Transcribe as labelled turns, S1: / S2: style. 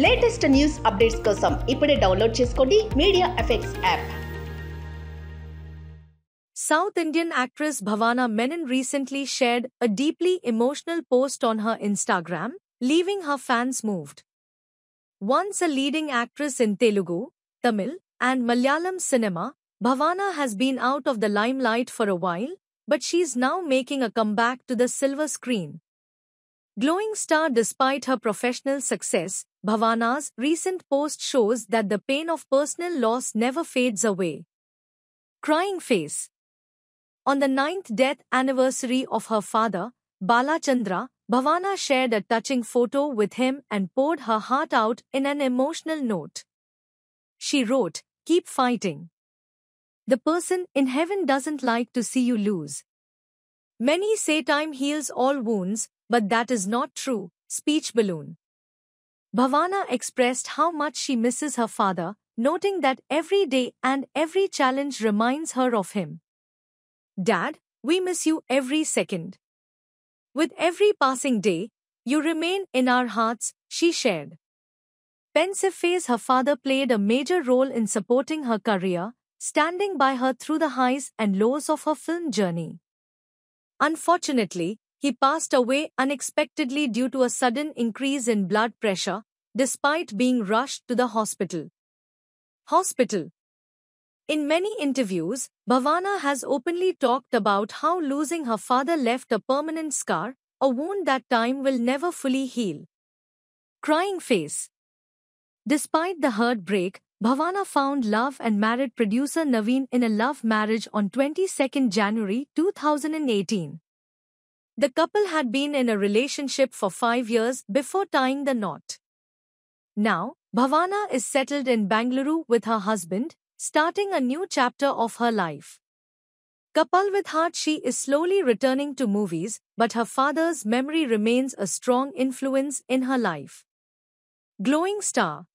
S1: Latest latest news updates కోసం ఇప్పుడే download చేసుకోండి media effects app South Indian actress Bhavana Menon recently shared a deeply emotional post on her Instagram, leaving her fans moved. Once a leading actress in Telugu, Tamil, and Malayalam cinema, Bhavana has been out of the limelight for a while, but she's now making a comeback to the silver screen. Glowing star despite her professional success, Bhavana's recent post shows that the pain of personal loss never fades away. Crying face. On the ninth death anniversary of her father, Balachandra, Bhavana shared a touching photo with him and poured her heart out in an emotional note. She wrote, Keep fighting. The person in heaven doesn't like to see you lose. Many say time heals all wounds, but that is not true, speech balloon. Bhavana expressed how much she misses her father, noting that every day and every challenge reminds her of him. Dad, we miss you every second. With every passing day, you remain in our hearts, she shared. Pensive phase her father played a major role in supporting her career, standing by her through the highs and lows of her film journey. Unfortunately, he passed away unexpectedly due to a sudden increase in blood pressure, despite being rushed to the hospital. Hospital In many interviews, Bhavana has openly talked about how losing her father left a permanent scar, a wound that time will never fully heal. Crying face Despite the heartbreak, Bhavana found love and married producer Naveen in a love marriage on 22 January 2018. The couple had been in a relationship for five years before tying the knot. Now, Bhavana is settled in Bangalore with her husband, starting a new chapter of her life. Coupled with heart, she is slowly returning to movies, but her father's memory remains a strong influence in her life. Glowing star,